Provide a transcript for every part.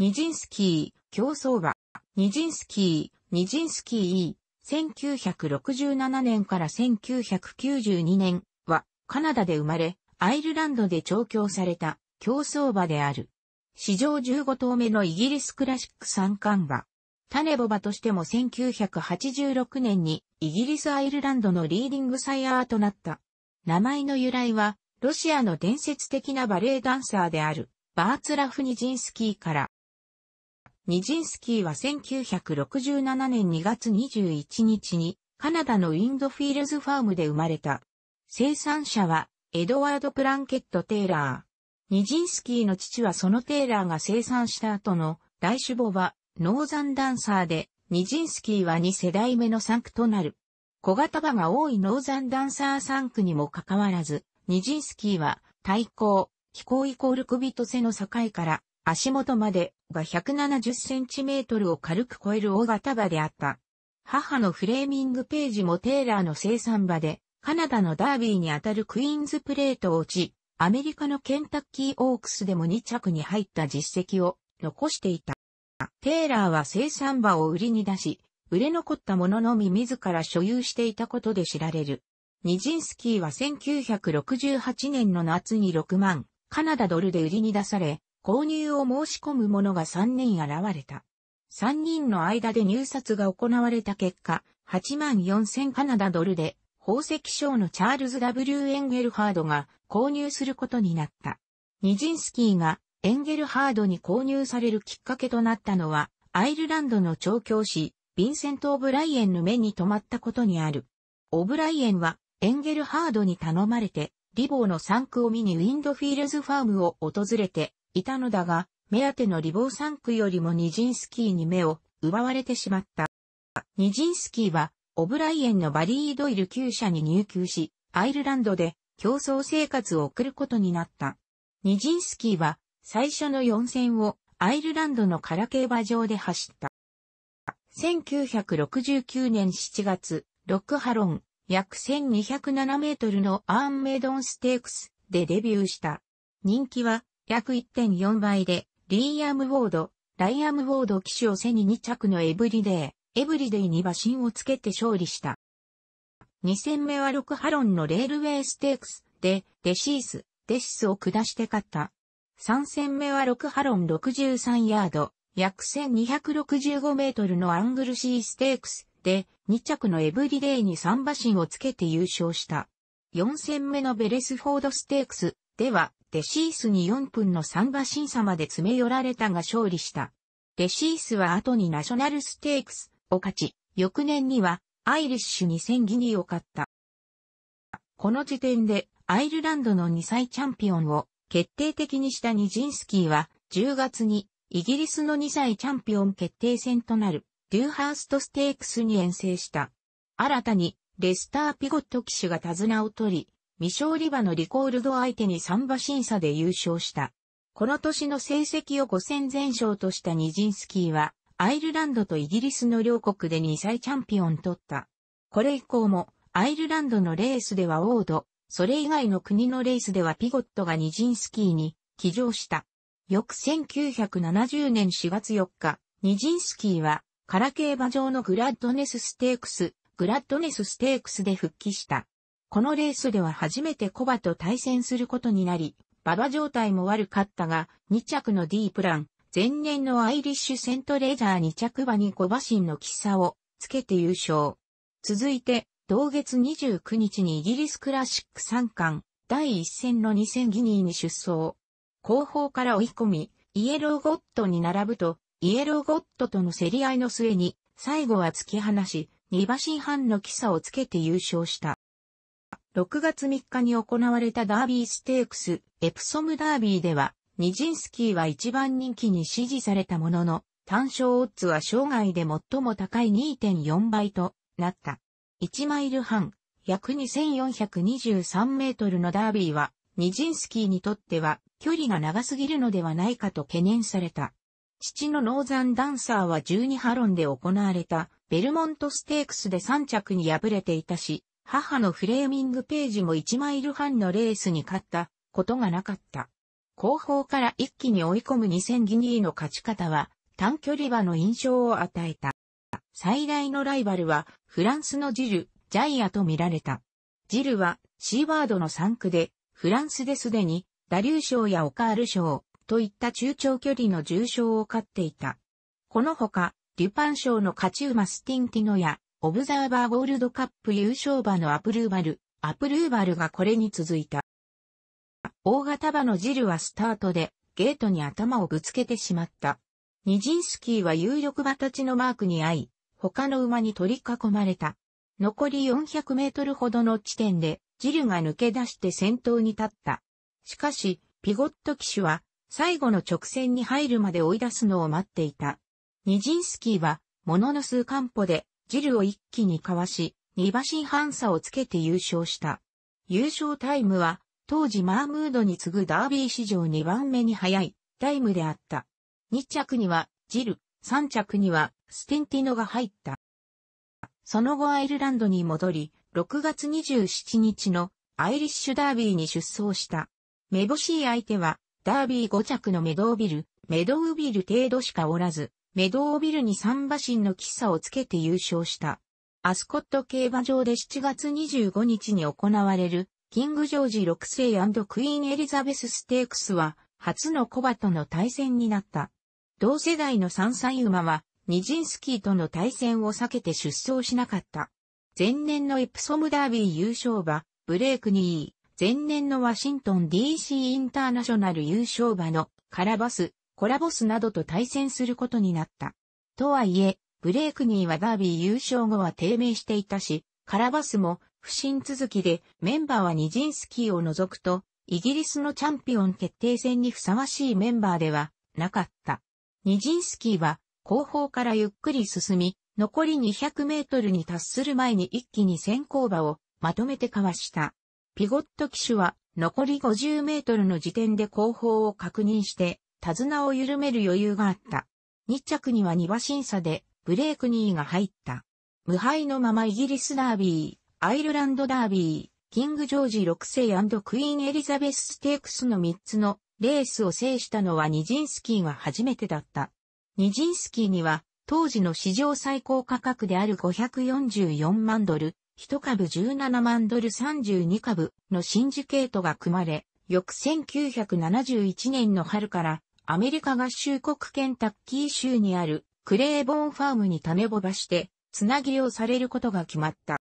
ニジンスキー、競争馬、ニジンスキー、ニジンスキー、1967年から1992年は、カナダで生まれ、アイルランドで調教された、競争馬である。史上15頭目のイギリスクラシック三冠馬。種ボ馬としても1986年にイギリス・アイルランドのリーディングサイヤーとなった。名前の由来は、ロシアの伝説的なバレエダンサーである、バーツラフ・ニジンスキーから、ニジンスキーは1967年2月21日にカナダのウィンドフィールズファームで生まれた。生産者はエドワード・プランケット・テイラー。ニジンスキーの父はそのテイラーが生産した後の大主母はノーザンダンサーで、ニジンスキーは2世代目の産区となる。小型馬が多いノーザンダンサー産区にもかかわらず、ニジンスキーは対抗、気候イコール首と背の境から足元までが170センチメートルを軽く超える大型馬であった。母のフレーミング・ページもテーラーの生産馬で、カナダのダービーにあたるクイーンズプレートを落ち、アメリカのケンタッキーオークスでも2着に入った実績を残していた。テーラーは生産馬を売りに出し、売れ残ったもののみ自ら所有していたことで知られる。ニジンスキーは1968年の夏に6万カナダドルで売りに出され、購入を申し込む者が3人現れた。3人の間で入札が行われた結果、8万4000カナダドルで、宝石商のチャールズ W. エンゲルハードが購入することになった。ニジンスキーがエンゲルハードに購入されるきっかけとなったのは、アイルランドの調教師、ヴィンセント・オブライエンの目に留まったことにある。オブライエンは、エンゲルハードに頼まれて、リボーの産区を見にウィンドフィールズファームを訪れて、いたのだが、目当てのリボーサンクよりもニジンスキーに目を奪われてしまった。ニジンスキーは、オブライエンのバリー・ドイル旧舎に入厩し、アイルランドで競争生活を送ることになった。ニジンスキーは、最初の4戦をアイルランドのカラ競馬場で走った。1969年7月、ロックハロン、約1207メートルのアーンメイドンステークスでデビューした。人気は約1.4倍で、リーアム・ウォード、ライアム・ウォード騎手を背に2着のエブリデイ、エブリデイに馬身をつけて勝利した。2戦目は6ハロンのレールウェイステークスで、デシース、デシスを下して勝った。3戦目は6ハロン63ヤード、約1265メートルのアングルシーステークスで、2着のエブリデイに3馬身をつけて優勝した。4戦目のベレスフォードステークスでは、デシースに4分の3馬審査まで詰め寄られたが勝利した。デシースは後にナショナルステークスを勝ち、翌年にはアイリッシュ2000ギニを勝った。この時点でアイルランドの2歳チャンピオンを決定的にしたニジンスキーは10月にイギリスの2歳チャンピオン決定戦となるデューハーストステークスに遠征した。新たにレスター・ピゴット騎手が手綱を取り、未勝利馬のリコールド相手に3馬審査で優勝した。この年の成績を5戦全勝としたニジンスキーは、アイルランドとイギリスの両国で2歳チャンピオン取った。これ以降も、アイルランドのレースではオード、それ以外の国のレースではピゴットがニジンスキーに騎乗した。翌1970年4月4日、ニジンスキーは、カラ競馬場のグラッドネスステークス、グラッドネスステークスで復帰した。このレースでは初めてコバと対戦することになり、馬場状態も悪かったが、2着の D プラン、前年のアイリッシュセントレジャー2着馬に5馬身の喫茶をつけて優勝。続いて、同月29日にイギリスクラシック3冠、第1戦の2000ギニーに出走。後方から追い込み、イエローゴッドに並ぶと、イエローゴッドとの競り合いの末に、最後は突き放し、2馬身半の喫茶をつけて優勝した。6月3日に行われたダービーステークス、エプソムダービーでは、ニジンスキーは一番人気に支持されたものの、単勝オッズは生涯で最も高い2.4倍となった。1マイル半、約2423メートルのダービーは、ニジンスキーにとっては距離が長すぎるのではないかと懸念された。父のノーザンダンサーは12ハロンで行われたベルモントステークスで3着に敗れていたし、母のフレーミング・ページも1マイル半のレースに勝ったことがなかった。後方から一気に追い込む2000ギニーの勝ち方は短距離馬の印象を与えた。最大のライバルはフランスのジル、ジャイアと見られた。ジルはシーバードの3区でフランスですでにダリュー賞やオカール賞といった中長距離の重賞を勝っていた。このほか、デュパン賞の勝ち馬スティンティノやオブザーバーゴールドカップ優勝馬のアプルーバル、アプルーバルがこれに続いた。大型馬のジルはスタートで、ゲートに頭をぶつけてしまった。ニジンスキーは有力馬たちのマークに合い、他の馬に取り囲まれた。残り400メートルほどの地点で、ジルが抜け出して先頭に立った。しかし、ピゴット騎手は、最後の直線に入るまで追い出すのを待っていた。ニジンスキーは、ものの数カンポで、ジルを一気にかわし、2馬身半差をつけて優勝した。優勝タイムは、当時マームードに次ぐダービー史上2番目に早いタイムであった。2着にはジル、3着にはステンティノが入った。その後アイルランドに戻り、6月27日のアイリッシュダービーに出走した。めぼしい相手は、ダービー5着のメドービル、メドウビル程度しかおらず、メドービルに3馬身の喫茶をつけて優勝した。アスコット競馬場で7月25日に行われる、キング・ジョージ6世クイーン・エリザベス・ステークスは、初のコバとの対戦になった。同世代の3歳馬は、ニジンスキーとの対戦を避けて出走しなかった。前年のエプソムダービー優勝馬、ブレイク2位、前年のワシントン DC インターナショナル優勝馬のカラバス、コラボスなどと対戦することになった。とはいえ、ブレイクニーはダービー優勝後は低迷していたし、カラバスも不振続きでメンバーはニジンスキーを除くと、イギリスのチャンピオン決定戦にふさわしいメンバーではなかった。ニジンスキーは後方からゆっくり進み、残り200メートルに達する前に一気に先行馬をまとめてかわした。ピゴット騎手は残り50メートルの時点で後方を確認して手綱を緩める余裕があった。日着には2馬審査で、ブレークニーが入った。無敗のままイギリスダービー、アイルランドダービー、キングジョージ6世クイーンエリザベスステークスの3つのレースを制したのはニジンスキーが初めてだった。ニジンスキーには当時の史上最高価格である544万ドル、1株17万ドル32株のシンジケートが組まれ、翌1971年の春からアメリカ合衆国ケンタッキー州にあるクレーボーンファームに種ぼばして、つなぎをされることが決まった。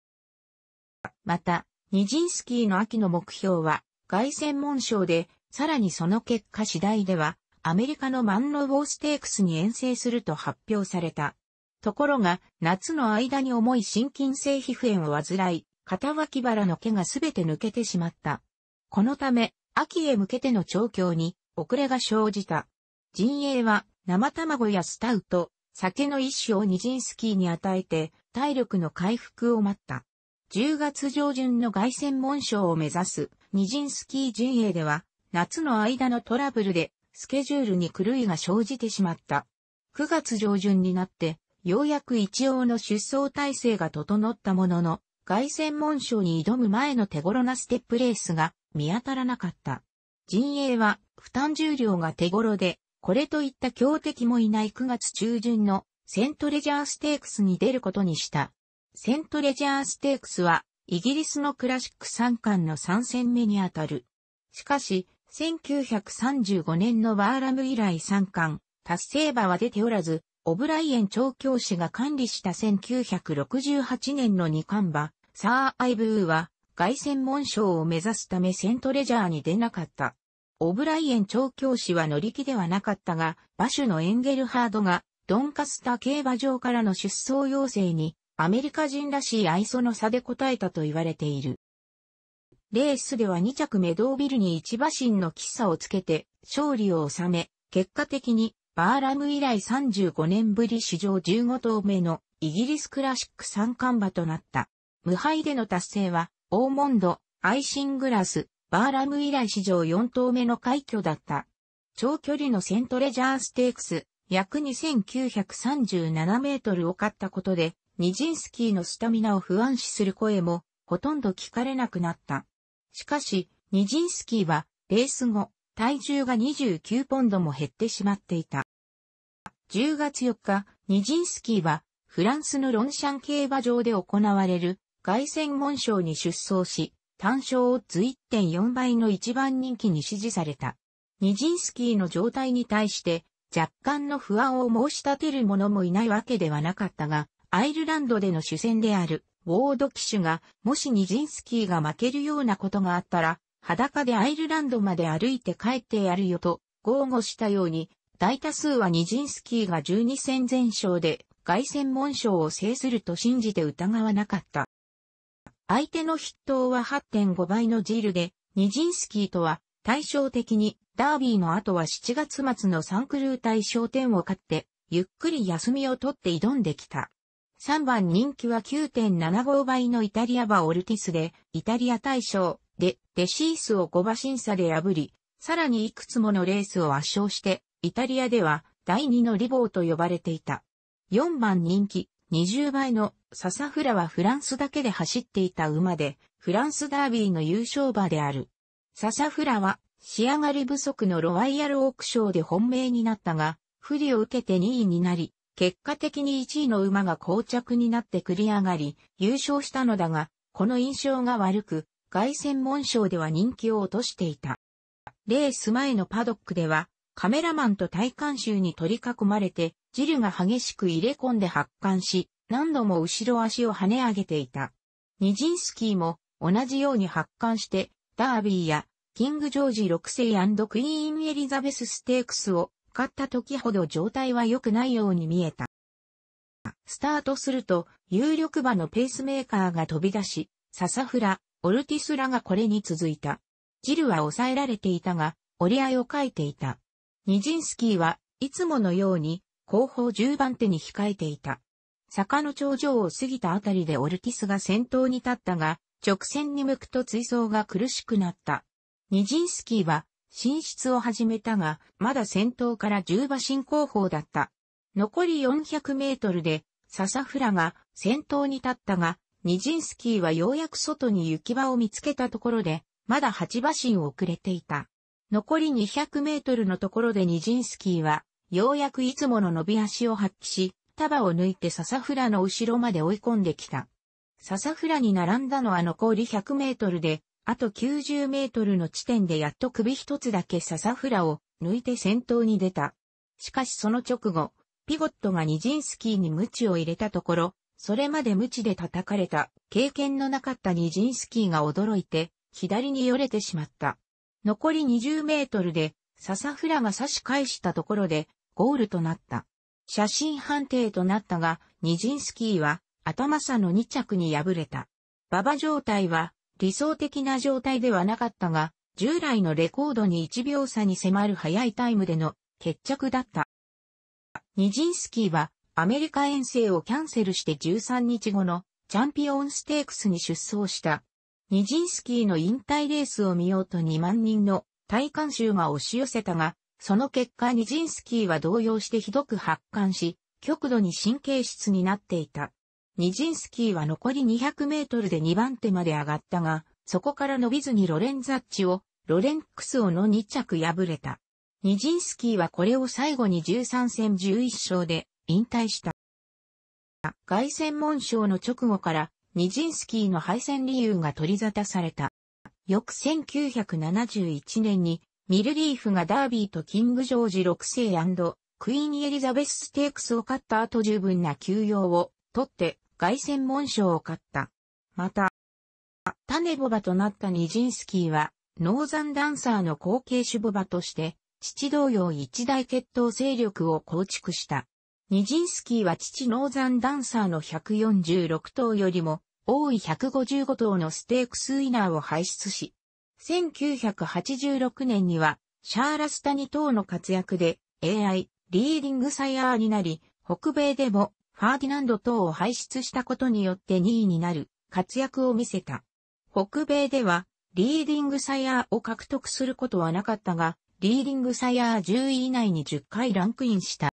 また、ニジンスキーの秋の目標は、外専門賞で、さらにその結果次第では、アメリカのマンロウォーステークスに遠征すると発表された。ところが、夏の間に重い心筋性皮膚炎を患い、肩脇腹の毛がすべて抜けてしまった。このため、秋へ向けての調教に遅れが生じた。陣営は生卵やスタウト、酒の一種をニジンスキーに与えて体力の回復を待った。10月上旬の凱旋門賞を目指すニジンスキー陣営では夏の間のトラブルでスケジュールに狂いが生じてしまった。9月上旬になってようやく一応の出走体制が整ったものの凱旋門賞に挑む前の手頃なステップレースが見当たらなかった。陣営は負担重量が手頃でこれといった強敵もいない9月中旬のセントレジャーステークスに出ることにした。セントレジャーステークスはイギリスのクラシック3冠の3戦目にあたる。しかし、1935年のバーラム以来3冠、達成馬は出ておらず、オブライエン調教師が管理した1968年の二冠馬、サー・アイブーは、外戦門賞を目指すためセントレジャーに出なかった。オブライエン調教師は乗り気ではなかったが、馬主のエンゲルハードが、ドンカスタ競馬場からの出走要請に、アメリカ人らしい愛想の差で応えたと言われている。レースでは2着メドービルに1馬身の喫茶をつけて、勝利を収め、結果的に、バーラム以来35年ぶり史上15頭目のイギリスクラシック三冠馬となった。無敗での達成は、オーモンド、アイシングラス、バーラム以来史上4頭目の快挙だった。長距離のセントレジャーステークス、約2937メートルを勝ったことで、ニジンスキーのスタミナを不安視する声も、ほとんど聞かれなくなった。しかし、ニジンスキーは、レース後、体重が29ポンドも減ってしまっていた。10月4日、ニジンスキーは、フランスのロンシャン競馬場で行われる、凱旋門賞に出走し、単勝オッズ1.4倍の一番人気に支持された。ニジンスキーの状態に対して若干の不安を申し立てる者もいないわけではなかったが、アイルランドでの主戦であるウォード騎手がもしニジンスキーが負けるようなことがあったら、裸でアイルランドまで歩いて帰ってやるよと豪語したように、大多数はニジンスキーが12戦全勝で凱旋門賞を制すると信じて疑わなかった。相手の筆頭は8.5倍のジルで、ニジンスキーとは対照的にダービーの後は7月末のサンクルー対象点を勝って、ゆっくり休みを取って挑んできた。3番人気は9.75倍のイタリアバオルティスで、イタリア大賞でデシースを5馬審査で破り、さらにいくつものレースを圧勝して、イタリアでは第2のリボーと呼ばれていた。4番人気、20倍のササフラはフランスだけで走っていた馬で、フランスダービーの優勝馬である。ササフラは仕上がり不足のロワイヤルオークショーで本命になったが、不利を受けて2位になり、結果的に1位の馬が膠着になって繰り上がり、優勝したのだが、この印象が悪く、外専門賞では人気を落としていた。レース前のパドックでは、カメラマンと体感集に取り囲まれて、ジルが激しく入れ込んで発汗し、何度も後ろ足を跳ね上げていた。ニジンスキーも同じように発汗して、ダービーやキングジョージ6世クイーンエリザベスステークスを買った時ほど状態は良くないように見えた。スタートすると、有力馬のペースメーカーが飛び出し、ササフラ、オルティスラがこれに続いた。ジルは抑えられていたが、折り合いを書いていた。ニジンスキーはいつものように後方10番手に控えていた。坂の頂上を過ぎたあたりでオルティスが先頭に立ったが、直線に向くと追走が苦しくなった。ニジンスキーは進出を始めたが、まだ先頭から10馬進後方だった。残り400メートルで、笹ラが先頭に立ったが、ニジンスキーはようやく外に行き場を見つけたところで、まだ8馬進遅れていた。残り200メートルのところでニジンスキーはようやくいつもの伸び足を発揮し、束を抜いて笹倉の後ろまで追い込んできた。笹倉に並んだのは残り100メートルで、あと90メートルの地点でやっと首一つだけ笹倉を抜いて先頭に出た。しかしその直後、ピゴットがニジンスキーに鞭を入れたところ、それまで鞭で叩かれた経験のなかったニジンスキーが驚いて、左に寄れてしまった。残り20メートルで笹ラが差し返したところで、ゴールとなった。写真判定となったが、ニジンスキーは、頭差の2着に敗れた。馬場状態は、理想的な状態ではなかったが、従来のレコードに1秒差に迫る早いタイムでの決着だった。ニジンスキーはアメリカ遠征をキャンセルして13日後のチャンピオンステークスに出走した。ニジンスキーの引退レースを見ようと2万人の大観衆が押し寄せたが、その結果ニジンスキーは動揺してひどく発汗し、極度に神経質になっていた。ニジンスキーは残り200メートルで2番手まで上がったが、そこから伸びずにロレンザッチを、ロレンクスをの2着破れた。ニジンスキーはこれを最後に13戦11勝で引退した。外戦門賞の直後から、ニジンスキーの敗戦理由が取り沙汰された。翌1971年に、ミルリーフがダービーとキング・ジョージ6世クイーン・エリザベス・ステークスを勝った後十分な休養を取って凱旋門賞を勝った。また、種ボバとなったニジンスキーは、ノーザンダンサーの後継種ボバとして、父同様一大決闘勢力を構築した。ニジンスキーは父ノーザンダンサーの146頭よりも多い155頭のステークスウィナーを輩出し、1986年には、シャーラスタニ等の活躍で AI、リーディングサイヤーになり、北米でもファーディナンド等を輩出したことによって2位になる活躍を見せた。北米では、リーディングサイヤーを獲得することはなかったが、リーディングサイヤー10位以内に10回ランクインした。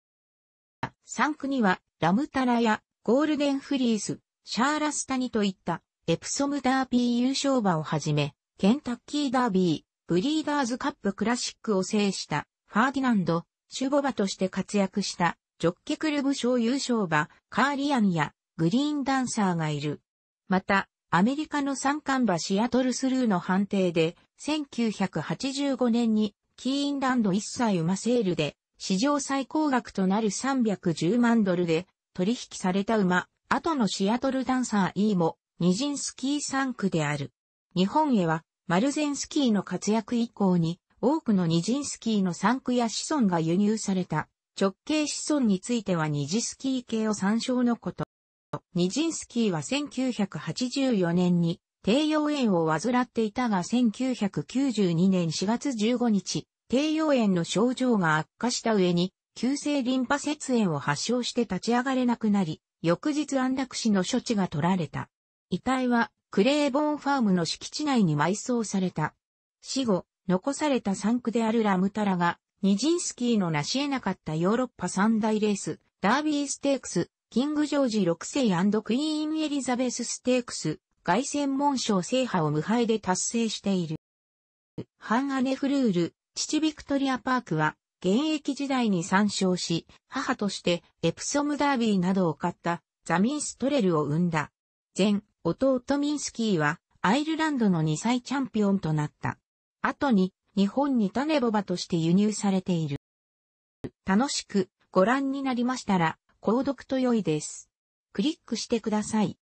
3区には、ラムタラやゴールデンフリース、シャーラスタニといったエプソムダービー優勝馬をはじめ、ケンタッキーダービー、ブリーダーズカップクラシックを制したファーディナンド、シュボバとして活躍したジョッケクルブ賞優勝馬カーリアンやグリーンダンサーがいる。また、アメリカの三冠馬シアトルスルーの判定で、1985年にキーンランド一歳馬セールで、史上最高額となる310万ドルで取引された馬、後のシアトルダンサー E も、二人スキー産区である。日本へは、マルゼンスキーの活躍以降に、多くの二人スキーの産区や子孫が輸入された。直径子孫については二次スキー系を参照のこと。二人スキーは1984年に、低用炎を患っていたが1992年4月15日、低用炎の症状が悪化した上に、急性リンパ節炎を発症して立ち上がれなくなり、翌日安楽死の処置が取られた。遺体はクレーボーンファームの敷地内に埋葬された。死後、残された産区であるラムタラが、ニジンスキーの成し得なかったヨーロッパ三大レース、ダービーステークス、キングジョージ6世クイーンエリザベスステークス、凱旋門賞制覇を無敗で達成している。ハン・アネフルール、父ビクトリアパークは、現役時代に参照し、母としてエプソムダービーなどを買ったザミンストレルを生んだ。前、弟ミンスキーはアイルランドの2歳チャンピオンとなった。後に日本に種ボバとして輸入されている。楽しくご覧になりましたら、購読と良いです。クリックしてください。